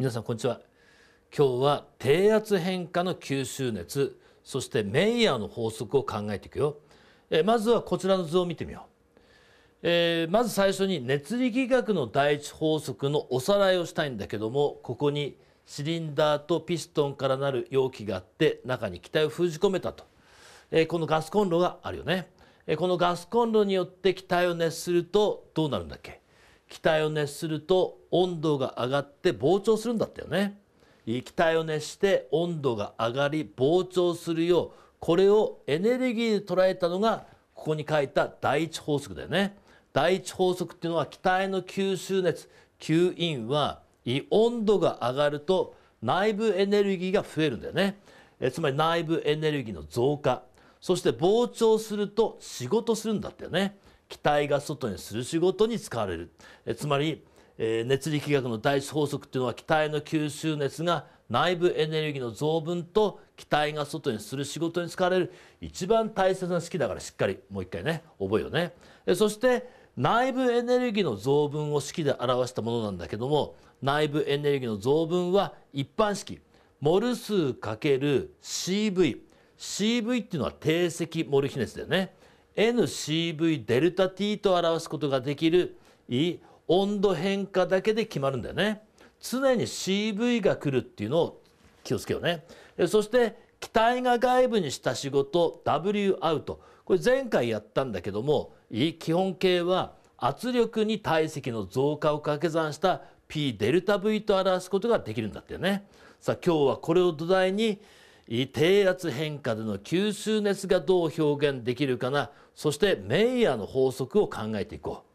皆さんこんにちは今日は低圧変化の吸収熱そしてメイヤーの法則を考えていくよえまずはこちらの図を見てみよう、えー、まず最初に熱力学の第一法則のおさらいをしたいんだけどもここにシリンダーとピストンからなる容器があって中に気体を封じ込めたと、えー、このガスコンロがあるよね、えー、このガスコンロによって気体を熱するとどうなるんだっけ気体を熱すると温度が上がって膨張するんだったよね気体を熱して温度が上がり膨張するようこれをエネルギーで捉えたのがここに書いた第一法則だよね第一法則っていうのは気体の吸収熱吸引は温度が上がると内部エネルギーが増えるんだよねえつまり内部エネルギーの増加そして膨張すると仕事するんだったよね機体が外にする仕事に使われるえつまり、えー、熱力学の第一法則っていうのは気体の吸収熱が内部エネルギーの増分と気体が外にする仕事に使われる一番大切な式だからしっかりもう一回ね覚えようねえそして内部エネルギーの増分を式で表したものなんだけども内部エネルギーの増分は一般式モル数 ×CV CV っていうのは定積モル比熱だよね NCV デルタ t と表すことができる温度変化だけで決まるんだよね。常に CV が来るっていうのを気をつけようね。そして機体が外部にした仕事 W アウトこれ前回やったんだけども基本形は圧力に体積の増加を掛け算した P デルタ V と表すことができるんだってね。さあ今日はこれを土台に低圧変化での吸収熱がどう表現できるかなそしてメイヤーの法則を考えていこう。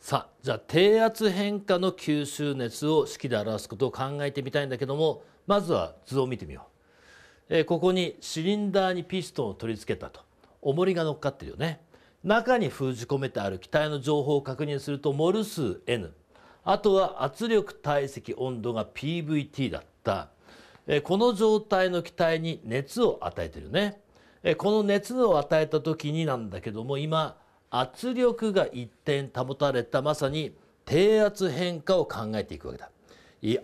さあじゃあ低圧変化の吸収熱を式で表すことを考えてみたいんだけどもまずは図を見てみよう、えここにシリンダーにピストンを取り付けたと重りが乗っかってるよね中に封じ込めてある気体の情報を確認するとモル数 n あとは圧力体積温度が PVT だった、この状態の気体に熱を与えてるね、この熱を与えた時になんだけども今圧力が一点保たれたまさに低圧変化を考えていくわけだ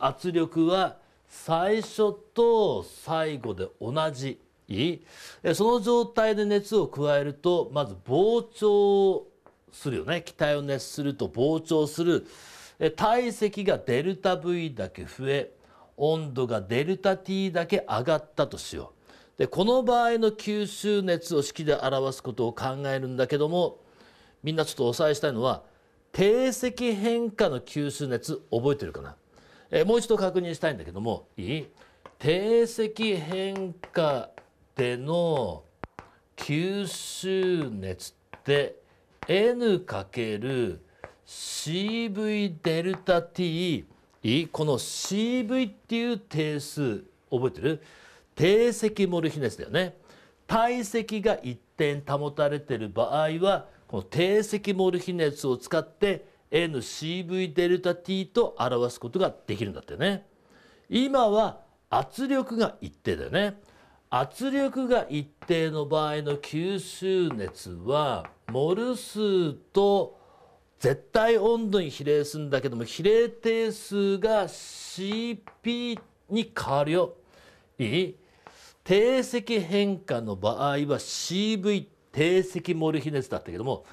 圧力は最初と最後で同じその状態で熱を加えるとまず膨張するよね気体を熱すると膨張する体積がデルタ V だけ増え温度がデルタ T だけ上がったとしようでこの場合の吸収熱を式で表すことを考えるんだけどもみんなちょっとおさえしたいのは定積変化の吸収熱覚えてるかな、えもう一度確認したいんだけどもいい定積変化での吸収熱って n かける CV デルタ t この CV っていう定数覚えてる定積モル比熱だよね体積が一点保たれてる場合はこの定積モル比熱を使って NCV デルタ t と表すことができるんだってね今は圧力が一定だよね圧力が一定の場合の吸収熱はモル数と絶対温度に比例するんだけども比例定数が Cp に変わるよ。いい定積変化の場合は CV 定積モル比熱だったけども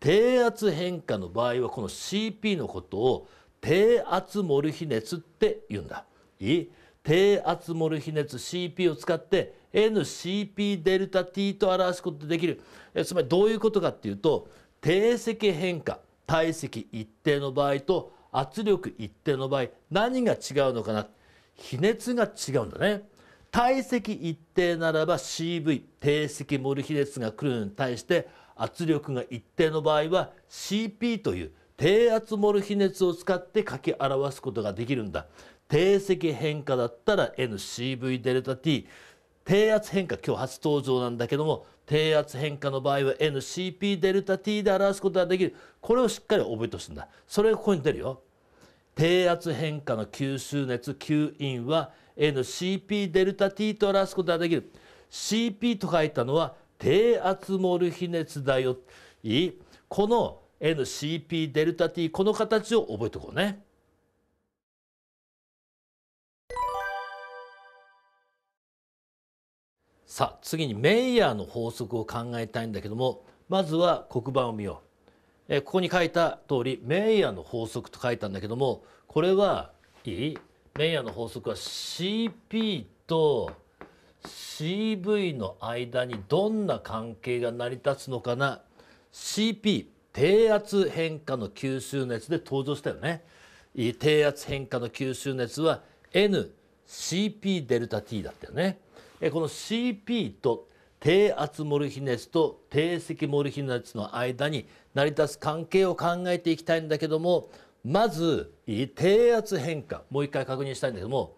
低圧変化の場合はこの CP のことを低圧モル比熱って言うんだ。いい低圧モル比熱 CP を使って NCP デルタ T と表すことできるえつまりどういうことかっていうと定積変化体積一定の場合と圧力一定の場合何が違うのかな比熱が違うんだね。体積一定ならば CV 定積モル比熱が来るのに対して圧力が一定の場合は CP という低圧モル比熱を使って書き表すことができるんだ定積変化だったら NCV デルタ T 低圧変化今日初登場なんだけども低圧変化の場合は NCP デルタ T で表すことができるこれをしっかり覚えてほしいんだそれがここに出るよ低圧変化の吸収熱吸引は NCP デルタ T と表すことができる CP と書いたのは低圧モル比熱だよいいこの NCP デルタ T この形を覚えておこうね。さあ次にメイヤーの法則を考えたいんだけどもまずは黒板を見ようえここに書いた通りメイヤーの法則と書いたんだけどもこれはいいメイヤーの法則は CP と CV の間にどんな関係が成り立つのかな CP 低圧変化の吸収熱で登場したよね低圧変化の吸収熱は NCP デルタ T だったよねこの CP と低圧モルヒネスと低積モルヒネスの間に成り立つ関係を考えていきたいんだけどもまず低圧変化もう一回確認したいんだけども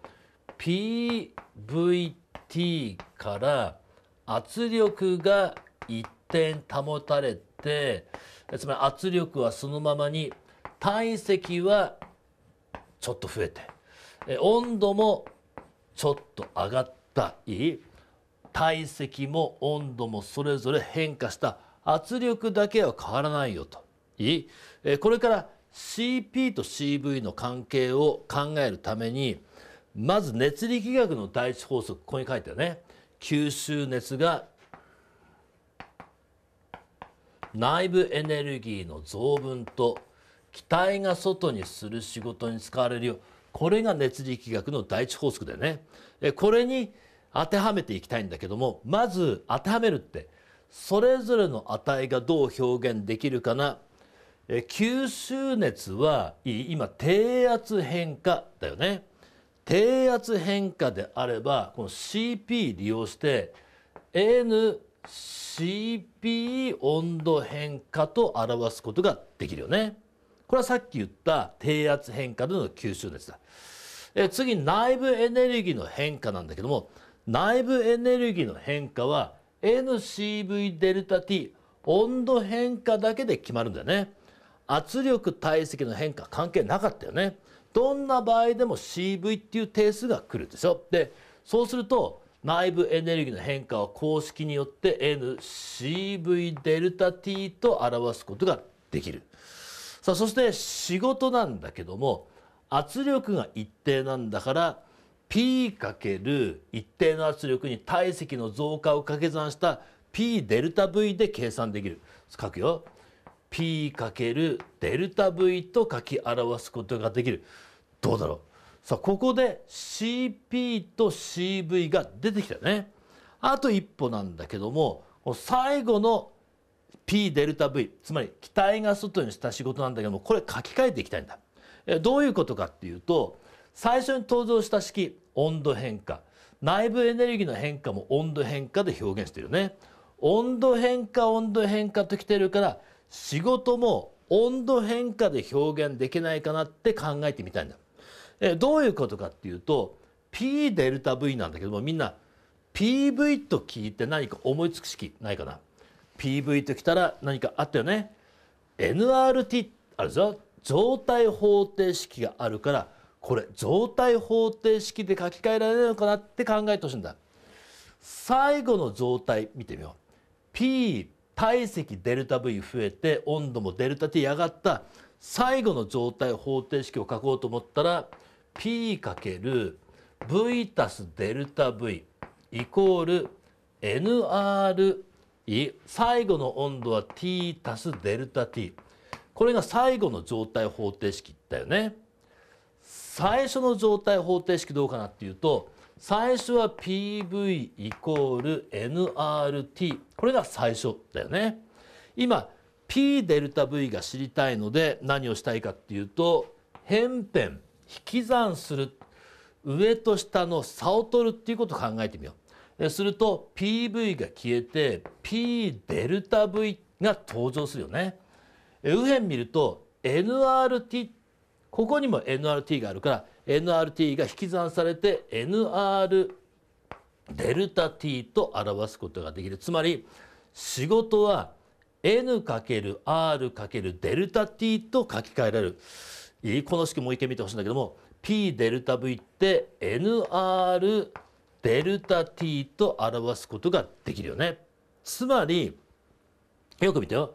PVT から圧力が一点保たれてつまり圧力はそのままに体積はちょっと増えて温度もちょっと上がったい体積も温度もそれぞれ変化した圧力だけは変わらないよといいこれから CP と CV の関係を考えるためにまず熱力学の第一法則ここに書いてあるね吸収熱が内部エネルギーの増分と気体が外にする仕事に使われるよこれが熱力学の第一法則だよね。これに当てはめていきたいんだけどもまず当てはめるってそれぞれの値がどう表現できるかなえ吸収熱は今低圧変化だよね低圧変化であればこの CP 利用して NCP 温度変化と表すことができるよねこれはさっき言った低圧変化での吸収熱だえ次内部エネルギーの変化なんだけども内部エネルギーの変化は NCV デルタ T 温度変化だけで決まるんだよね圧力体積の変化関係なかったよねどんな場合でも CV っていう定数が来るでしょでそうすると内部エネルギーの変化は公式によって NCV デルタ T と表すことができるさあそして仕事なんだけども圧力が一定なんだから P かける一定の圧力に体積の増加を掛け算した P デルタ V で計算できる書くよ P かけるデルタ V と書き表すことができるどうだろうさあここで CP と CV が出てきたねあと一歩なんだけども最後の P デルタ V つまり気体が外にした仕事なんだけどもこれ書き換えていきたいんだどういうことかっていうと最初に登場した式温度変化内部エネルギーの変化も温度変化で表現してるよね。温度変化温度変化ときてるから仕事も温度変化で表現できないかなって考えてみたいんだ。えどういうことかっていうと P デルタ V なんだけどもみんな PV と聞いて何か思いつく式ないかな PV ときたら何かあったよね NRT あるぞ状態方程式があるからこれ状態方程式で書き換えられるのかなって考えてほしいんだ最後の状態見てみよう P 体積デル ΔV 増えて温度もデル ΔT 上がった最後の状態方程式を書こうと思ったら P かける V たすデル ΔV イコール NR 最後の温度は T たすデル ΔT これが最後の状態方程式だよね。最初の状態方程式どうかなっていうと最初は PV イコール NRT これが最初だよね。今 P デルタ V が知りたいので何をしたいかっていうと辺辺引き算する上と下の差を取るっていうことを考えてみよう。すると PV が消えて P デルタ V が登場するよね。右辺見ると NRT っここにも NRT があるから NRT が引き算されて NR デルタ t と表すことができるつまり仕事は n る r るデルタ t と書き換えられるこの式もう一回見てほしいんだけども p デルタ v って nr デルタ t と表すことができるよねつまりよく見てよ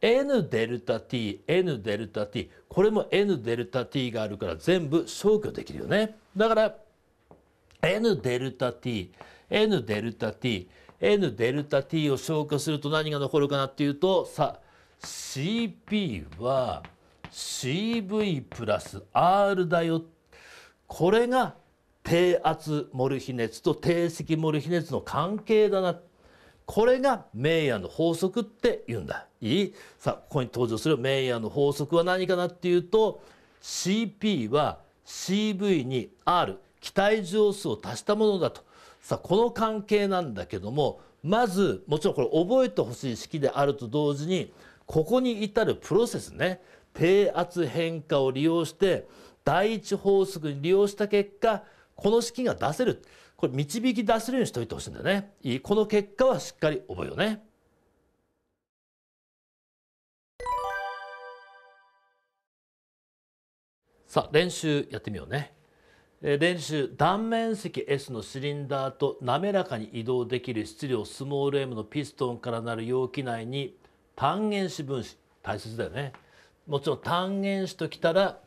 n デルタ t n デルタ t これも n デルタ t があるから全部消去できるよねだから n デルタ t n デルタ t n デルタ t を消去すると何が残るかなっていうとさ cp は cv プラス r だよこれが低圧モル比熱と低積モル比熱の関係だなこれがメイヤーの法則って言うんだいいさあここに登場するメイヤーの法則は何かなっていうと CP は CV に R 期待乗数を足したものだとさあこの関係なんだけどもまずもちろんこれ覚えてほしい式であると同時にここに至るプロセスね低圧変化を利用して第一法則に利用した結果この式が出せるこれ導き出せるようにしておいてほしいんだよねこの結果はしっかり覚えようねさあ練習やってみようね練習断面積 S のシリンダーと滑らかに移動できる質量スモール m のピストンからなる容器内に単原子分子大切だよねもちろん単原子ときたら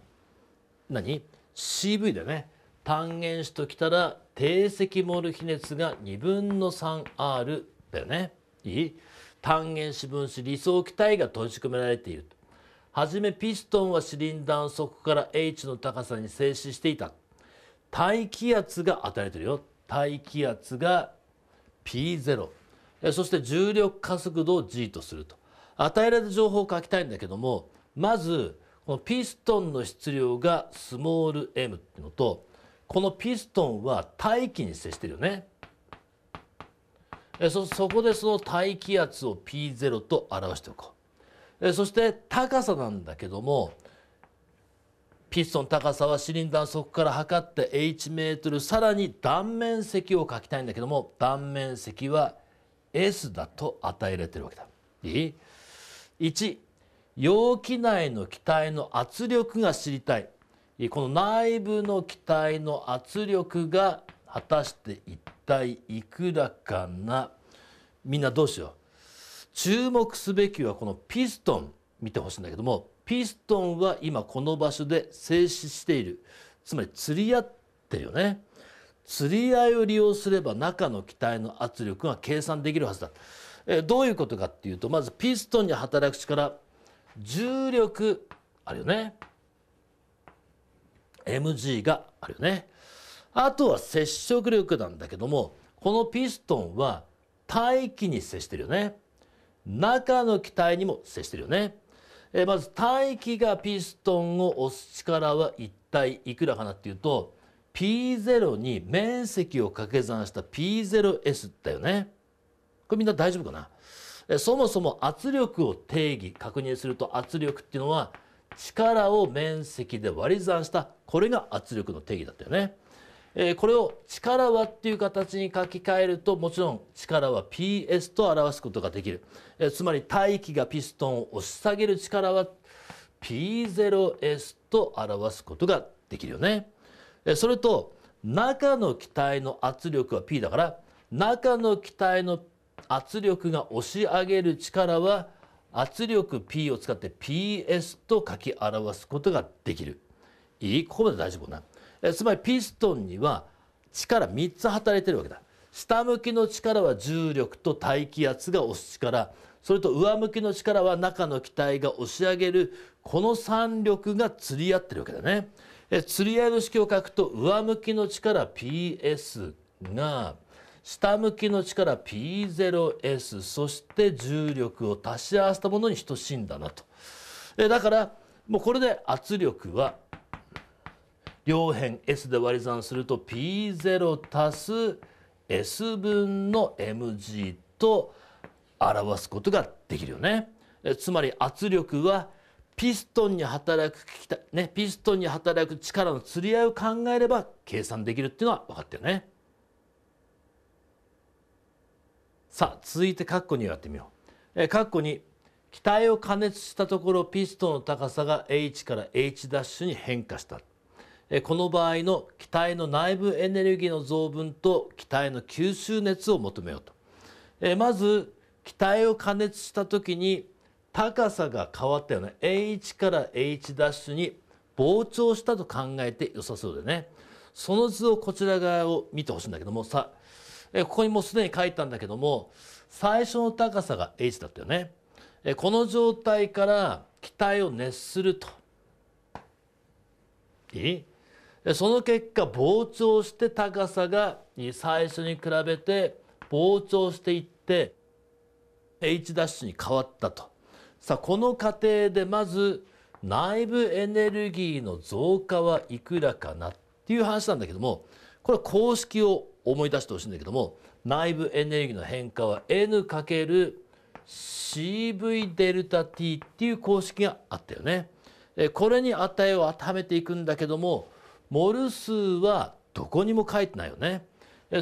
何 CV だよね単原子ときたら定積モル比熱が2分の 3R だよね。いい単元子分子理想気体が閉じ込められていると。はじめピストンはシリンダーの底から H の高さに静止していた。大気圧が与えてるよ。大気圧が P0。そして重力加速度を G とすると。与えられた情報を書きたいんだけども、まず、このピストンの質量がスモール m っていうのと、このピストンは大気に接してるよね。そそこでその大気圧を P0 と表しておこう。そして高さなんだけどもピストン高さはシリンダーそ底から測って h メートルさらに断面積を書きたいんだけども断面積は S だと与えられてるわけだ。いい ?1 容器内の気体の圧力が知りたいこの内部の気体の圧力が果たして一体いくらかなみんなどうしよう注目すべきはこのピストン見てほしいんだけどもピストンは今この場所で静止しているつまり釣り合ってるよね釣り合いを利用すれば中の気体の圧力が計算できるはずだ、えどういうことかっていうとまずピストンに働く力重力あるよね MG があるよね。あとは接触力なんだけどもこのピストンは大気に接してるよね。中の気体にも接してるよね。えまず大気がピストンを押す力は一体いくらかなっていうと P0 に面積を掛け算した P0S だよね。これみんな大丈夫かなえそもそも圧力を定義確認すると圧力っていうのは力を面積で割り算したこれが圧力の定義だったよね。えー、これを力はっていう形に書き換えるともちろん力は PS と表すことができる、えー、つまり大気がピストンを押し下げる力は P0S と表すことができるよね、えー、それと中の気体の圧力は P だから中の気体の圧力が押し上げる力は P 圧力 P を使って PS と書き表すことができる。いいここまで大丈夫かな。えつまりピストンには力3つ働いてるわけだ。下向きの力は重力と大気圧が押す力それと上向きの力は中の気体が押し上げるこの3力が釣り合ってるわけだね。え釣り合いの式を書くと上向きの力 PS が下向きの力 P0S そして重力を足し合わせたものに等しいんだなと。えだからもうこれで圧力は両辺 S で割り算すると P0 足す S 分の mg と表すことができるよね。えつまり圧力はピストンに働くきたね、ピストンに働く力の釣り合いを考えれば計算できるっていうのは分かったよね。さあ続いて括弧にやってみよう。え括弧に気体を加熱したところピストンの高さが H から H' に変化した。えこの場合の気体の内部エネルギーの増分と気体の吸収熱を求めようと。えまず気体を加熱した時に高さが変わったよね H から H' に膨張したと考えて良さそうでねその図をこちら側を見てほしいんだけどもさえここにもうすでに書いたんだけども最初の高さが H だったよね。えこの状態から気体を熱すると。いいその結果膨張して高さが最初に比べて膨張していって H' ダッシュに変わったと。さあこの過程でまず内部エネルギーの増加はいくらかなっていう話なんだけどもこれは公式を思い出してほしいんだけども内部エネルギーの変化は n かける c v デルタ T っていう公式があったよね。これに値を当てはめていくんだけどもモル数はどこにも書いてないよね。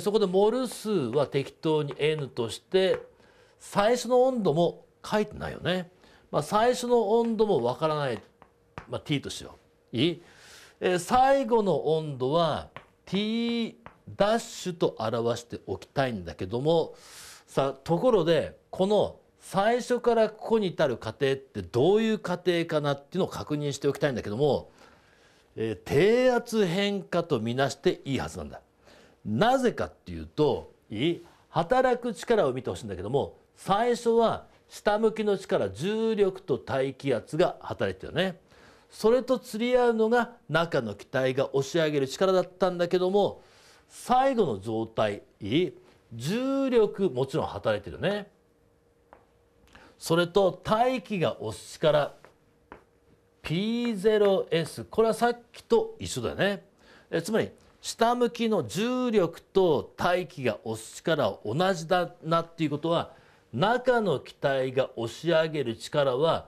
そこでモル数は適当に N として最初の温度も書いてないよね。まあ、最初の温度もわからない、まあ、T としよう。いい、えー、最後の温度は t ダッシュと表しておきたいんだけどもさあところでこの最初からここに至る過程ってどういう過程かなっていうのを確認しておきたいんだけども、えー、低圧変化とみなしていいはずなんだ。なぜかっていうといい働く力を見てほしいんだけども最初は下向きの力重力と大気圧が働いてるよね。それと釣り合うのが中の気体が押し上げる力だったんだけども最後の状態重力もちろん働いてるね。それと大気が押す力 P0S これはさっきと一緒だよね。えつまり下向きの重力と大気が押す力は同じだなっていうことは中の気体が押し上げる力は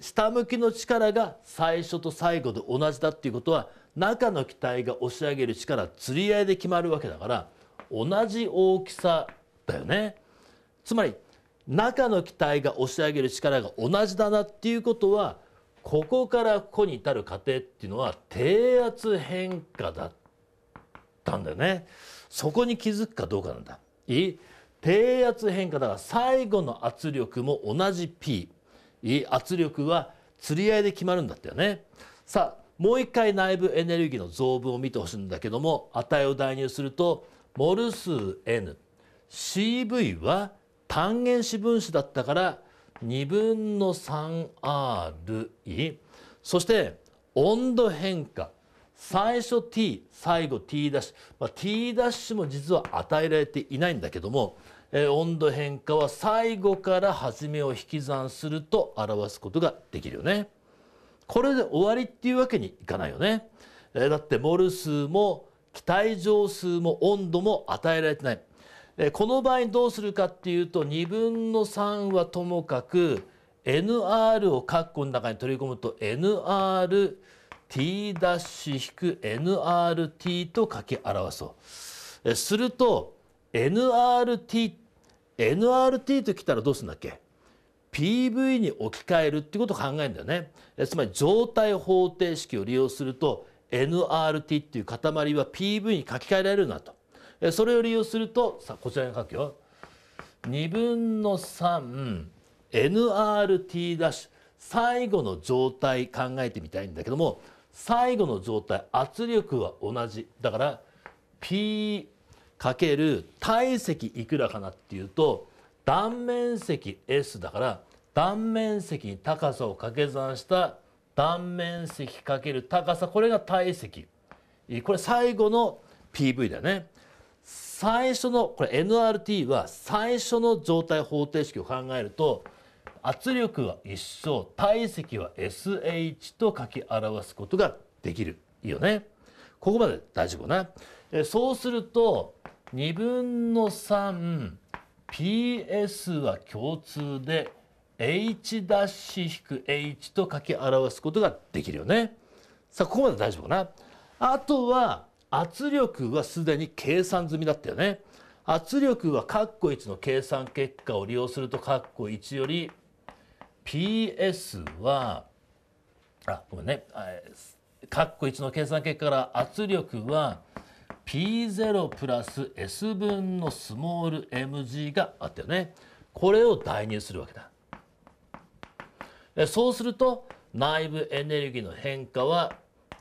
下向きの力が最初と最後で同じだっていうことは中の機体が押し上げる力釣り合いで決まるわけだから同じ大きさだよね。つまり中の機体が押し上げる力が同じだなっていうことはここからここに至る過程っていうのは低圧変化だったんだよね。そこに気づくかどうかなんだ。いい低圧変化だから最後の圧力も同じ P いい圧力は釣り合いで決まるんだったよね。さあもう一回内部エネルギーの増分を見てほしいんだけども値を代入するとモル数 NCV は単原子分子だったから2分の 3Re そして温度変化最初 t 最後 t' まあ、t' も実は与えられていないんだけどもえー、温度変化は最後から始めを引き算すると表すことができるよね。これで終わりっていうわけにいかないよね。えー、だってモル数も気体乗数も温度も与えられてない。えー、この場合どうするかっていうと2分の3はともかく NR を括弧の中に取り込むと NR t' -nrt と書き表そう。えすると nrt っ NRT ときたらどうすんだっけ PV に置き換えるってことを考えるんだよねえつまり状態方程式を利用すると NRT っていう塊は PV に書き換えられるなとえそれを利用するとさこちらに書くよ2分の 3NRT' ダッシュ最後の状態考えてみたいんだけども最後の状態圧力は同じだから PV かける体積いくらかなっていうと断面積 S だから断面積に高さを掛け算した断面積かける高さこれが体積これ最後の PV だよね最初のこれ NRT は最初の状態方程式を考えると圧力は一緒体積は SH と書き表すことができるいいよねここまで大丈夫なそうすると2分の 3PS は共通で h' h と書き表すことができるよね。さあここまで大丈夫かなあとは圧力はすでに計算済みだったよね。圧力は括弧1の計算結果を利用すると括弧1より PS はあごめんね括弧1の計算結果から圧力は P0 プラス S 分のスモール mg があったよね。これを代入するわけだ。えそうすると内部エネルギーの変化は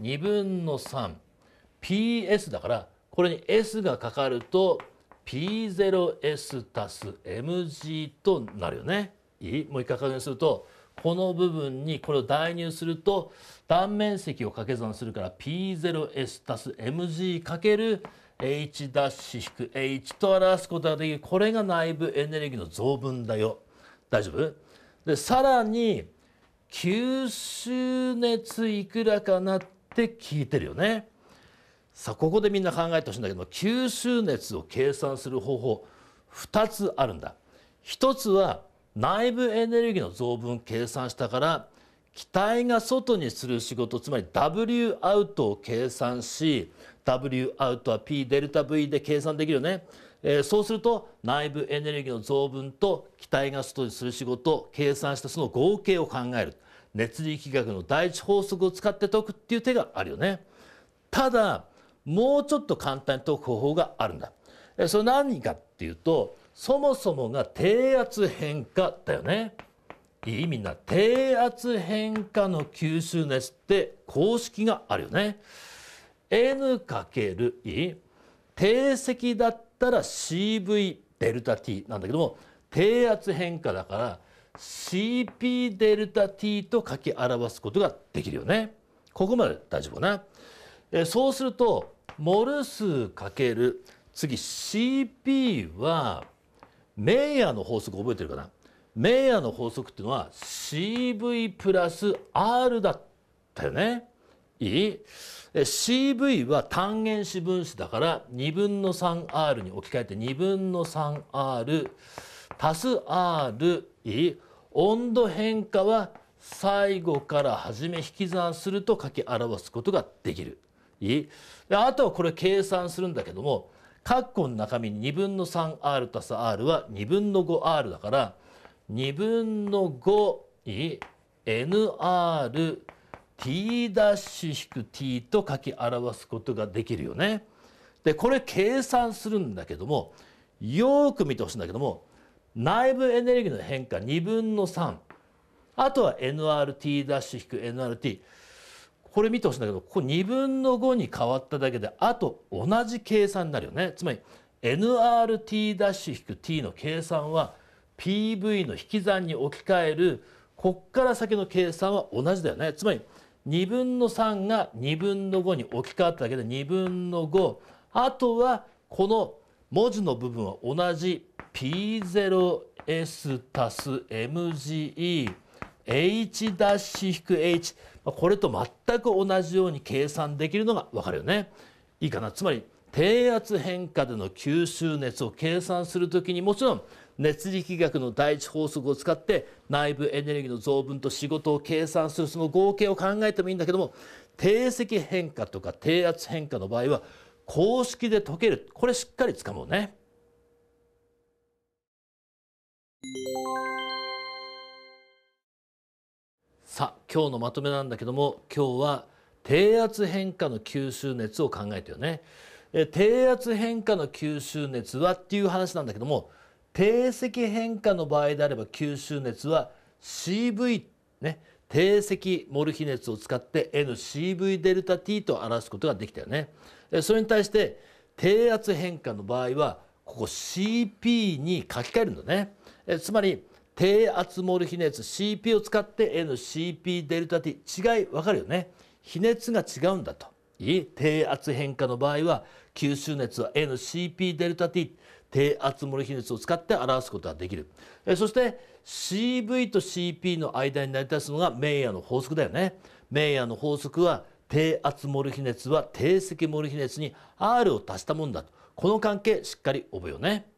2分の 3PS だからこれに S がかかると P0S 足す mg となるよね。いいもう一回確認するとこの部分にこれを代入すると断面積を掛け算するから P0S す mg かける H' H と表すことができるこれが内部エネルギーの増分だよ大丈夫でさらに吸収熱いくらかなって聞いてるよねさあここでみんな考えてほしいんだけど吸収熱を計算する方法2つあるんだ1つは内部エネルギーの増分計算したから気体が外にする仕事つまり W アウトを計算し W アウトは P デルタ V で計算できるよね、えー、そうすると内部エネルギーの増分と気体が外にする仕事を計算したその合計を考える熱力学の第一法則を使って解くっていう手があるよねただもうちょっと簡単に解く方法があるんだえそれ何かっていうとそもそもが低圧変化だよね。いいみんな低圧変化の吸収熱って公式があるよね。n かける e 定積だったら cv デルタ t なんだけども低圧変化だから cp デルタ t と書き表すことができるよね。ここまで大丈夫かな。えそうするとモル数かける次 cp はメイヤーの法則覚えてるかなメイヤーの法則っていうのは CV プラス R だったよね。いい ?CV は単原子分子だから2分の 3R に置き換えて2分の 3R 足す R いい温度変化は最後から始め引き算すると書き表すことができる。いいであとはこれ計算するんだけども括弧の中身2分の 3R 足す R は2分の 5R だから2分の5に NRT' ダッシュ引く t と書き表すことができるよね。でこれ計算するんだけどもよく見てほしいんだけども内部エネルギーの変化2分の3あとは NRT' 引く NRT これ見てほしいんだけどここ2分の5に変わっただけであと同じ計算になるよねつまり nrt'-t の計算は PV の引き算に置き換えるこっから先の計算は同じだよねつまり2分の3が2分の5に置き換わっただけで2分の5あとはこの文字の部分は同じ P0S たす MGE h'-h これと全く同じように計算できるのが分かるよね。いいかなつまり低圧変化での吸収熱を計算する時にもちろん熱力学の第一法則を使って内部エネルギーの増分と仕事を計算するその合計を考えてもいいんだけども定積変化とか低圧変化の場合は公式で解けるこれしっかりつかもうね。さあ今日のまとめなんだけども今日は低圧変化の吸収熱を考えてよね低圧変化の吸収熱はっていう話なんだけども定積変化の場合であれば吸収熱は CV ね定積モルヒ熱を使って NCV デルタ T と表すことができたよねそれに対して低圧変化の場合はここ CP に書き換えるんだねつまり低圧モル比熱 CP を使って NCP デルタ T 違い分かるよね比熱が違うんだといい低圧変化の場合は吸収熱は NCP デルタ T 低圧モル比熱を使って表すことができるえそして CV と CP の間に成り立つのがメイヤーの法則だよねメイヤーの法則は低圧モル比熱は低積モル比熱に R を足したもんだとこの関係しっかり覚えようね。